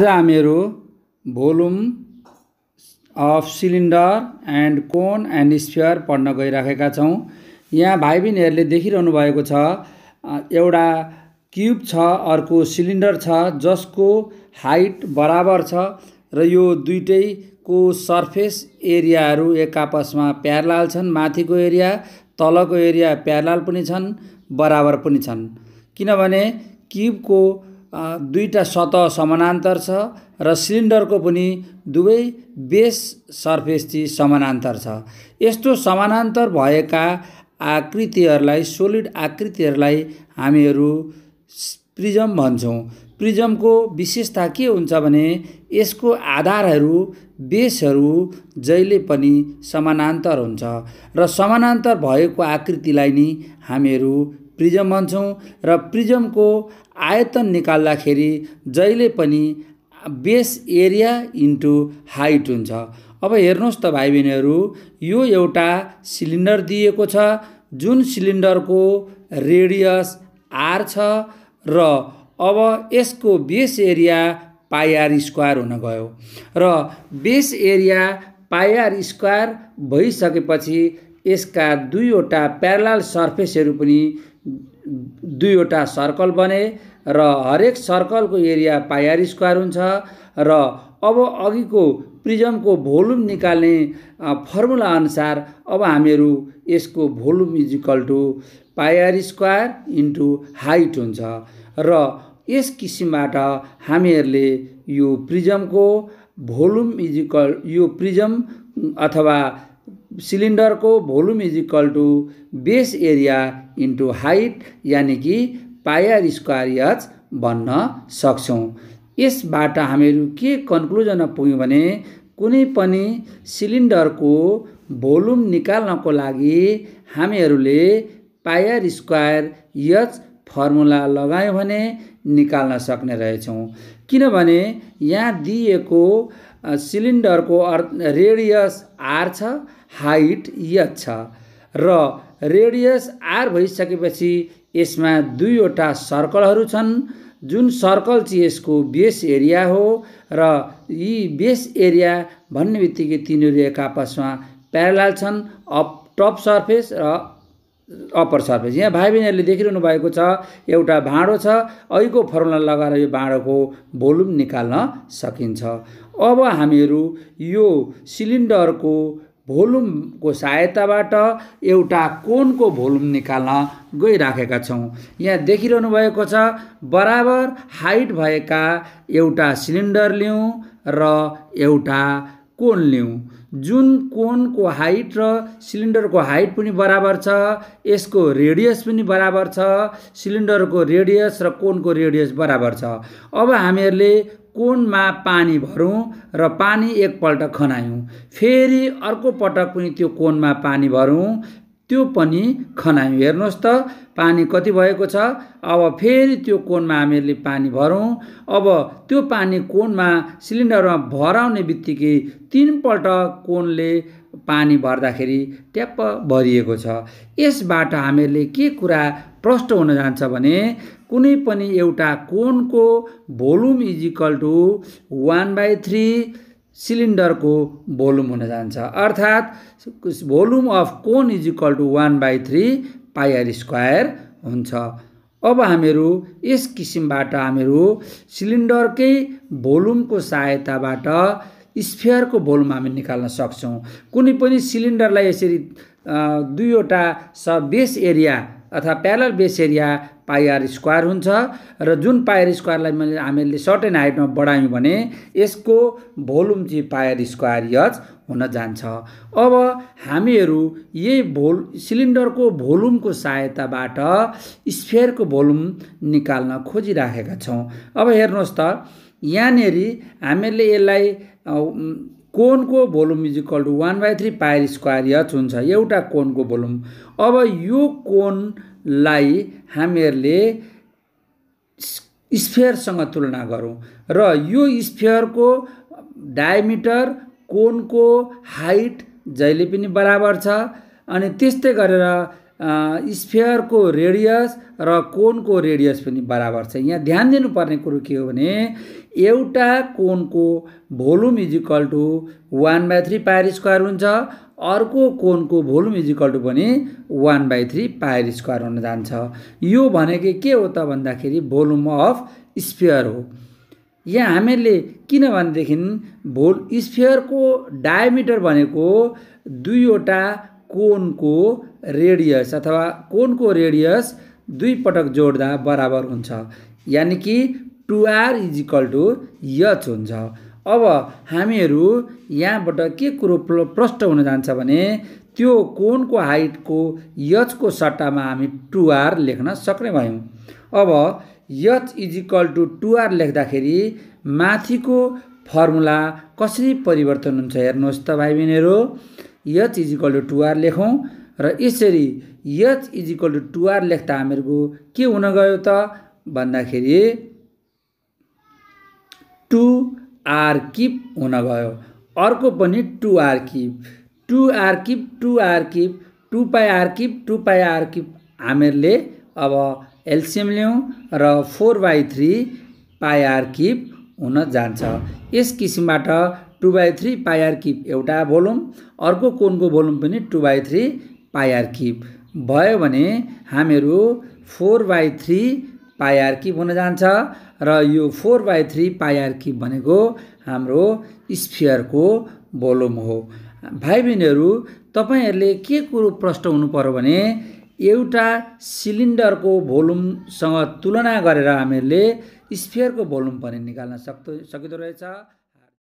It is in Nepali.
आज हामीहरू volume of cylinder and cone and sphere पढ्न गइराखेका छौँ यहाँ भाइ बहिनीहरूले देखिरहनु भएको छ एउटा क्युब छ अर्को सिलिन्डर छ जसको हाइट बराबर छ र यो दुइटैको सर्फेस एरियाहरू एक आपसमा प्यारलाल छन् माथिको एरिया तलको एरिया प्यारलाल पनि छन् बराबर पनि छन् किनभने क्युबको दुईवटा सतह समानान्तर छ र सिलिन्डरको पनि दुवै बेस सर्फेस चाहिँ समानान्तर छ यस्तो समानान्तर भएका आकृतिहरूलाई सोलिड आकृतिहरूलाई हामीहरू प्रिजम भन्छौँ प्रिजमको विशेषता के हुन्छ भने यसको आधारहरू बेसहरू जहिले पनि समानान्तर हुन्छ र समानान्तर भएको आकृतिलाई नि हामीहरू प्रिजम भन्छौँ र प्रिजमको आयतन निकाल्दाखेरि जहिले पनि बेस एरिया इन्टु हाइट हुन्छ अब हेर्नुहोस् त भाइ बहिनीहरू यो एउटा सिलिन्डर दिएको छ जुन सिलिन्डरको रेडियस आर छ र अब यसको बेस एरिया पाइआर स्क्वायर हुन गयो र बेस एरिया पाइआर स्क्वायर भइसकेपछि यसका दुईवटा प्यारल सर्फेसहरू पनि दुईवटा सर्कल बने र हरेक सर्कलको एरिया पाइआर स्क्वायर हुन्छ र अब अघिको प्रिजमको भोल्युम निकाल्ने अनुसार अब हामीहरू यसको volume is equal to pi r square into height हुन्छ र यस किसिमबाट हामीहरूले यो प्रिजमको भोल्युम इज इक्वल यो प्रिजम अथवा सिलिन्डरको volume is equal to base area into height यानि कि पायर स्क्वायर यच भन्न सक्छौँ यसबाट हामीहरू के कन्क्लुजनमा पुग्यौँ भने कुनै पनि सिलिन्डरको भोल्युम निकाल्नको लागि हामीहरूले पायर स्क्वायर यच फर्मुला लगायौँ भने निकाल्न सक्ने रहेछौँ किनभने यहाँ दिइएको सिलिन्डरको अर्थ रेडियस आर छ हाइट यच छ र रेडियस आर भइसकेपछि यसमा दुईवटा सर्कलहरू छन् जुन सर्कल चाहिँ यसको बेस एरिया हो र यी बेस एरिया भन्ने बित्तिकै तिनीहरू एक आपसमा प्यारलाल छन् अप टप सर्फेस र अप्पर सर्फेस यहाँ भाइ बहिनीहरूले देखिरहनु भएको छ एउटा भाँडो छ अहिलेको फर्मुला लगाएर यो भाँडोको भोल्युम निकाल्न सकिन्छ अब हामीहरू यो सिलिन्डरको भोल्युमको सहायताबाट एउटा कोनको भोल्युम निकाल्न गइराखेका छौँ यहाँ देखिरहनु भएको छ बराबर हाइट भएका एउटा सिलिन्डर लिउँ र एउटा कोन लिउँ जुन कोनको हाइट र सिलिन्डरको हाइट पनि बराबर छ यसको रेडियस पनि बराबर छ सिलिन्डरको रेडियस र कोनको रेडियस बराबर छ अब हामीहरूले कोणमा पानी भरौँ र पानी एकपल्ट खनायौँ फेरि अर्को पटक पनि त्यो कोणमा पानी भरौँ त्यो पनि खनायौँ हेर्नुहोस् त पानी कति भएको छ अब फेरि त्यो कोनमा हामीहरूले पानी भरौँ अब त्यो पानी कोनमा सिलिन्डरमा भराउने बित्तिकै तिनपल्ट कोनले पानी भर्दाखेरि ट्याप्प भरिएको छ यसबाट हामीहरूले के कुरा प्रष्ट हुन जान्छ भने कुनै पनि एउटा कोनको volume is equal to one by three सिलिन्डरको भोल्युम हुन जान्छ अर्थात् volume of cone is equal to one by three pi r square हुन्छ अब हामीहरू यस किसिमबाट हामीहरू सिलिन्डरकै भोल्युमको सहायताबाट स्फेयरको भोल्युम हामी निकाल्न सक्छौँ कुनै पनि सिलिन्डरलाई यसरी दुईवटा स बेस एरिया अथवा parallel base area pi r square हुन्छ र जुन पाइआर स्क्वायरलाई मैले हामीले एन्ड हाइटमा बढायौँ भने यसको भोल्युम चाहिँ पाइआर स्क्वायर यच हुन जान्छ अब हामीहरू यही भोल सिलिन्डरको भोल्युमको सहायताबाट स्फेयरको भोल्युम निकाल्न खोजिराखेका छौँ अब हेर्नुहोस् त यहाँनेरि हामीले यसलाई कोनको volume is equal to one by three pi r square h हुन्छ एउटा कोनको भोल्युम अब यो कोनलाई हामीहरूले स्फेयरसँग तुलना गरौँ र यो स्फेयरको डायमिटर कोनको हाइट जहिले पनि बराबर छ अनि त्यस्तै गरेर स्फेयरको रेडियस र कोनको रेडियस पनि बराबर छ यहाँ ध्यान दिनुपर्ने कुरो के हो भने एउटा कोनको volume is equal to one by three pi r square हुन्छ अर्को कोनको भोल्युम इजिकल टु पनि one by three pi r square हुन जान्छ यो भनेको के हो त भन्दाखेरि भोल्युम अफ स्फेयर हो यहाँ हामीहरूले किनभनेदेखि भोल स्फेयरको डायमिटर भनेको दुईवटा कोनको रेडियस अथवा कोनको रेडियस दुई पटक जोड्दा बराबर हुन्छ यानि कि two r is equal to h हुन्छ अब हामीहरू यहाँबाट के कुरो प्रष्ट हुन जान्छ भने त्यो कोनको हाइटको यचको सट्टामा हामी टुआर लेख्न सक्ने भयौँ अब h is equal to two r लेख्दाखेरि माथिको फर्मुला कसरी परिवर्तन हुन्छ हेर्नुहोस् त भाइ बहिनीहरू h is equal to two r लेखौँ र यसरी h is equal to two r लेख्दा हामीहरूको के हुन गयो त भन्दाखेरि टु आर किप हुन गयो अर्को पनि two r cube two r cube two r cube two pi r cube two pi r cube हामीहरूले अब एल्सियम ल्याउँ र four by three pi r cube हुन जान्छ यस किसिमबाट two by three pi r cube एउटा भोलुम अर्को कोनको भोल्युम पनि two by three pi r cube भयो भने हामीहरू four by three pi r cube हुन जान्छ र यो four by three pi r cube भनेको हाम्रो स्फियरको भोल्युम हो भाइ बहिनीहरू तपाईँहरूले के कुरो प्रश्न हुनु पर्यो भने एउटा सिलिन्डरको भोल्युमसँग तुलना गरेर हामीहरूले स्फियरको भोल्युम पनि निकाल्न सक्दो सकिँदो रहेछ